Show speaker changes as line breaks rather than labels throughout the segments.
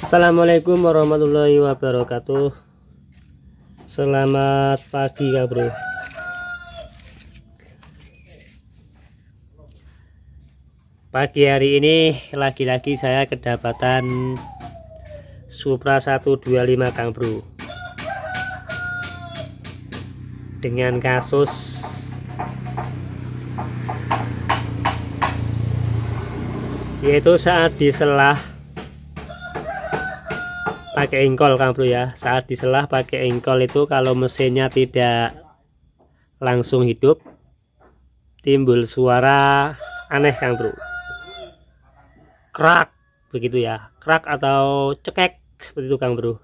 Assalamualaikum warahmatullahi wabarakatuh Selamat pagi kak bro pagi hari ini lagi-lagi saya kedapatan Supra 125 Kang Bro dengan kasus yaitu saat diselah pakai engkol Kang Bro ya saat diselah pakai engkol itu kalau mesinnya tidak langsung hidup timbul suara aneh Kang Bro krak begitu ya krak atau cekek seperti itu Kang Bro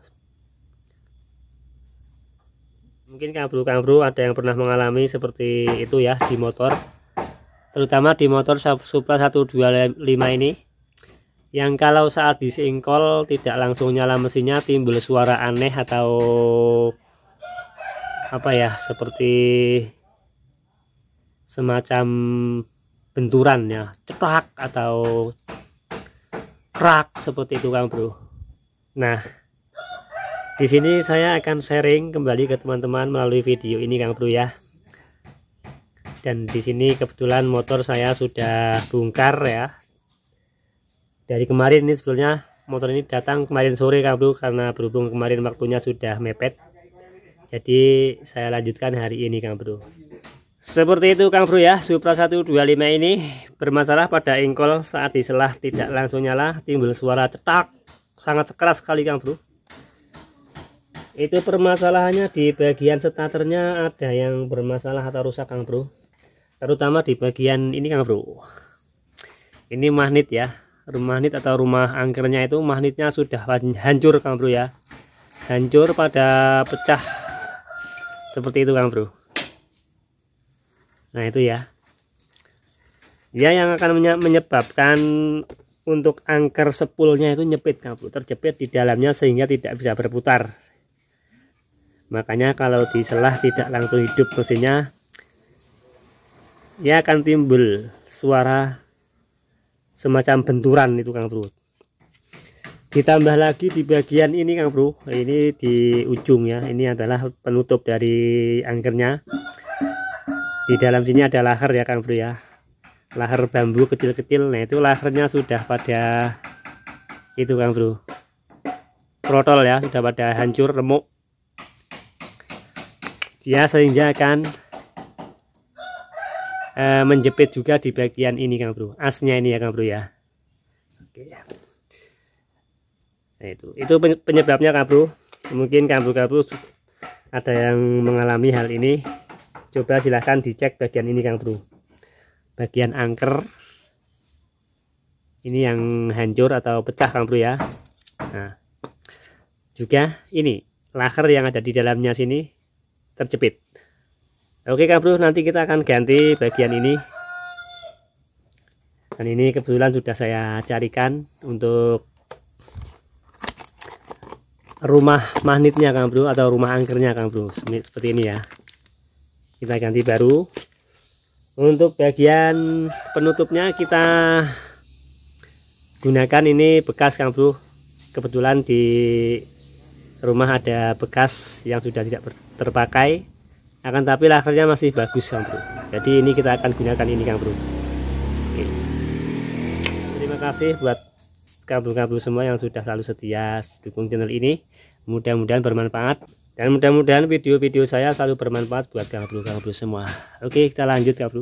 mungkin Kang Bro Kang Bro ada yang pernah mengalami seperti itu ya di motor terutama di motor Supra 125 ini yang kalau saat disingkol tidak langsung nyala mesinnya timbul suara aneh atau apa ya seperti semacam benturan ya cetak atau krak seperti itu kan bro nah di sini saya akan sharing kembali ke teman-teman melalui video ini Kang Bro ya dan di sini kebetulan motor saya sudah bongkar ya dari kemarin ini sebetulnya motor ini datang kemarin sore Kang Bro karena berhubung kemarin waktunya sudah mepet jadi saya lanjutkan hari ini Kang Bro seperti itu Kang Bro ya, Supra 125 ini bermasalah pada engkol saat diselah tidak langsung nyala, timbul suara cetak, sangat keras sekali Kang Bro. Itu permasalahannya di bagian starternya ada yang bermasalah atau rusak Kang Bro. Terutama di bagian ini Kang Bro. Ini magnet ya, rumah magnet atau rumah angkernya itu magnetnya sudah hancur Kang Bro ya. Hancur pada pecah. Seperti itu Kang Bro nah itu ya dia yang akan menyebabkan untuk angker sepulnya itu nyepit terjepit di dalamnya sehingga tidak bisa berputar makanya kalau diselah tidak langsung hidup mesinnya ya akan timbul suara semacam benturan itu Kang Bro ditambah lagi di bagian ini Kang Bro ini di ujung ya ini adalah penutup dari angkernya di dalam sini ada lahar ya Kang Bro ya lahar bambu kecil-kecil nah itu laharnya sudah pada itu Kang Bro protol ya sudah pada hancur remuk dia ya, sehingga akan e, menjepit juga di bagian ini Kang Bro asnya ini ya Kang Bro ya Oke ya nah itu itu penyebabnya Kang Bro mungkin Kang Bro, Kang Bro ada yang mengalami hal ini coba silahkan dicek bagian ini Kang Bro bagian angker ini yang hancur atau pecah Kang Bro ya nah juga ini laker yang ada di dalamnya sini terjepit oke Kang Bro nanti kita akan ganti bagian ini dan ini kebetulan sudah saya carikan untuk rumah magnetnya Kang Bro atau rumah angkernya Kang Bro seperti ini ya kita ganti baru untuk bagian penutupnya kita gunakan ini bekas Kang Bro kebetulan di rumah ada bekas yang sudah tidak terpakai akan tapi lakarnya masih bagus Kang Bro jadi ini kita akan gunakan ini Kang Bro Oke. terima kasih buat kabel-kabel semua yang sudah selalu setia dukung channel ini mudah-mudahan bermanfaat dan mudah-mudahan video-video saya selalu bermanfaat buat kang bro kang bro semua oke kita lanjut kang bro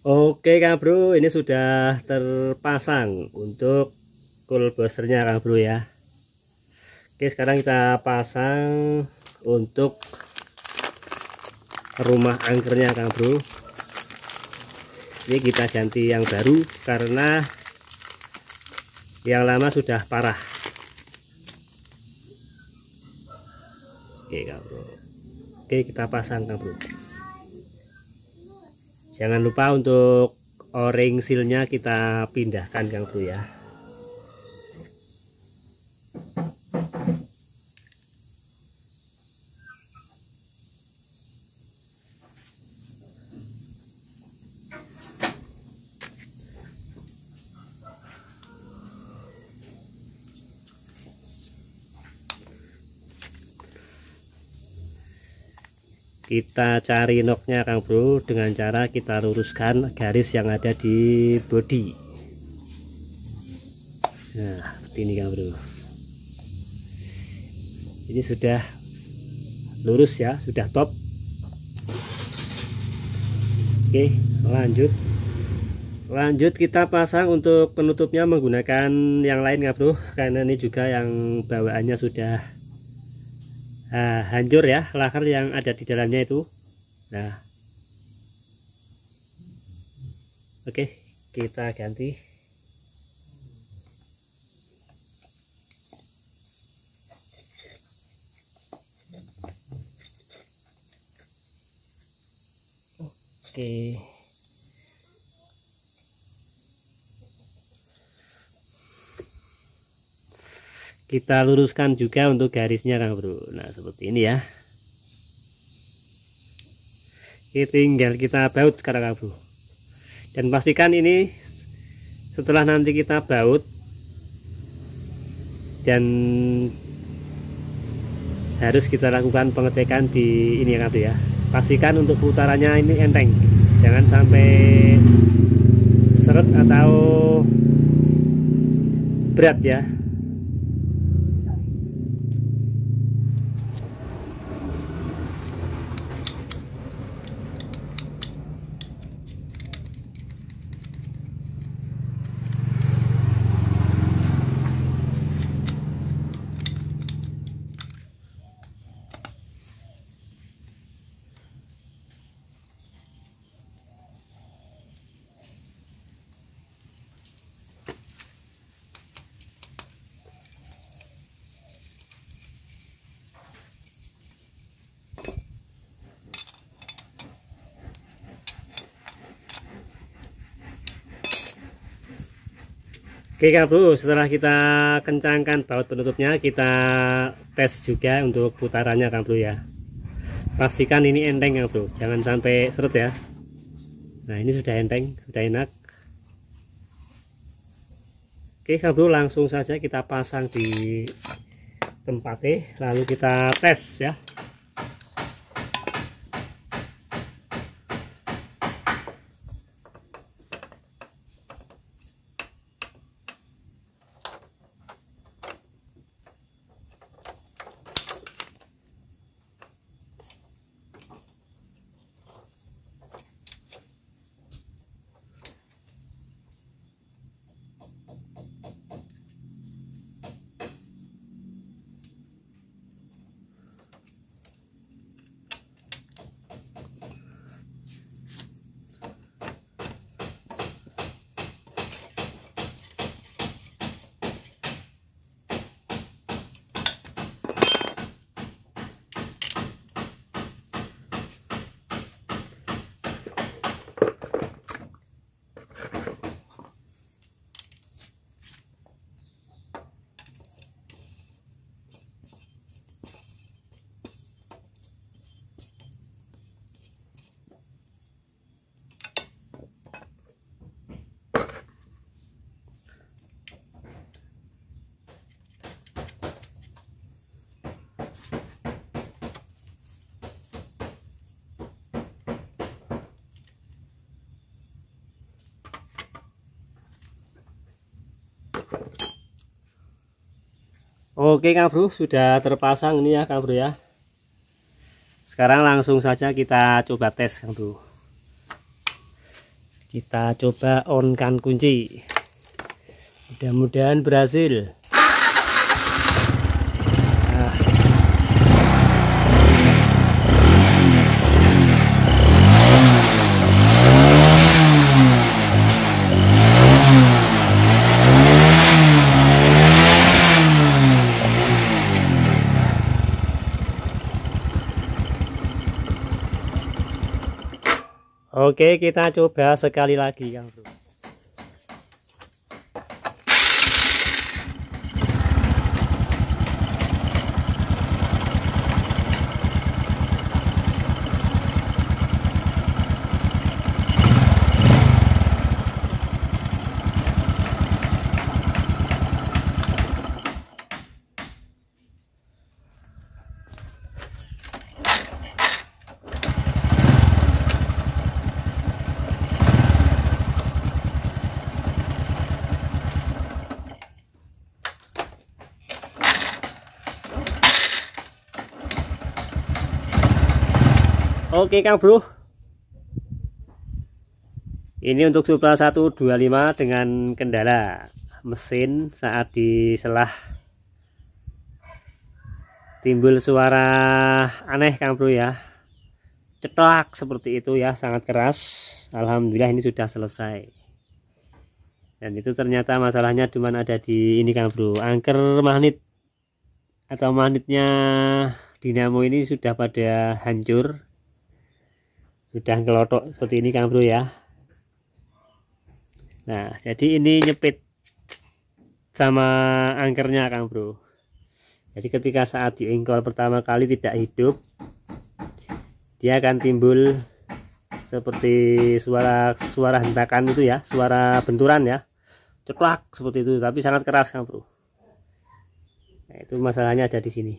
Oke Kang Bro, ini sudah terpasang untuk cool boosternya Kang Bro ya. Oke, sekarang kita pasang untuk rumah angkernya Kang Bro ini kita ganti yang baru karena yang lama sudah parah oke Kang Bro oke kita pasang Kang Bro jangan lupa untuk o-ring sealnya kita pindahkan Kang Bro ya kita cari noknya Kang Bro dengan cara kita luruskan garis yang ada di body nah seperti ini Kang Bro ini sudah lurus ya sudah top oke lanjut lanjut kita pasang untuk penutupnya menggunakan yang lain kang bro karena ini juga yang bawaannya sudah uh, hancur ya lahar yang ada di dalamnya itu nah oke okay, kita ganti oke okay. kita luruskan juga untuk garisnya Kang Bro nah seperti ini ya ini tinggal kita baut sekarang Kang Bro dan pastikan ini setelah nanti kita baut dan harus kita lakukan pengecekan di ini yang Kang ya pastikan untuk putarannya ini enteng jangan sampai seret atau berat ya Oke Kak Bro, setelah kita kencangkan baut penutupnya, kita tes juga untuk putarannya Kak Bro ya. Pastikan ini enteng Kak Bro, jangan sampai seret ya. Nah ini sudah enteng, sudah enak. Oke Kak Bro, langsung saja kita pasang di tempatnya, e, lalu kita tes ya. Oke Kang Bro, sudah terpasang ini ya Kang Bro ya. Sekarang langsung saja kita coba tes Kang Bro. Kita coba onkan kunci. Mudah-mudahan berhasil. Oke, kita coba sekali lagi, Kang Bro. Oke Kang Bro ini untuk Supra 125 dengan kendala mesin saat diselah timbul suara aneh Kang Bro ya cetak seperti itu ya sangat keras Alhamdulillah ini sudah selesai dan itu ternyata masalahnya cuma ada di ini Kang Bro angker magnet atau magnetnya dinamo ini sudah pada hancur sudah ngelotok seperti ini Kang Bro ya nah jadi ini nyepit sama angkernya Kang Bro jadi ketika saat diengkol pertama kali tidak hidup dia akan timbul seperti suara suara hentakan itu ya suara benturan ya ceplak seperti itu tapi sangat keras kang bro nah, itu masalahnya ada di sini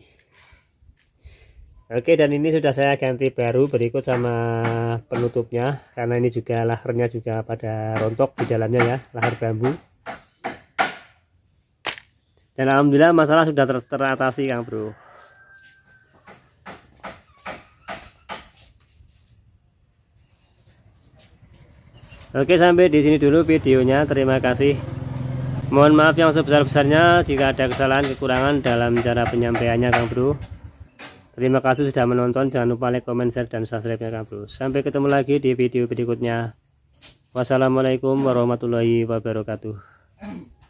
Oke dan ini sudah saya ganti baru berikut sama penutupnya karena ini juga lahernya juga pada rontok di dalamnya ya lahar bambu dan alhamdulillah masalah sudah ter teratasi kang bro Oke sampai di sini dulu videonya terima kasih mohon maaf yang sebesar-besarnya jika ada kesalahan kekurangan dalam cara penyampaiannya kang bro Terima kasih sudah menonton. Jangan lupa like, comment, share, dan subscribe channel Kabro. Sampai ketemu lagi di video berikutnya. Wassalamualaikum warahmatullahi wabarakatuh.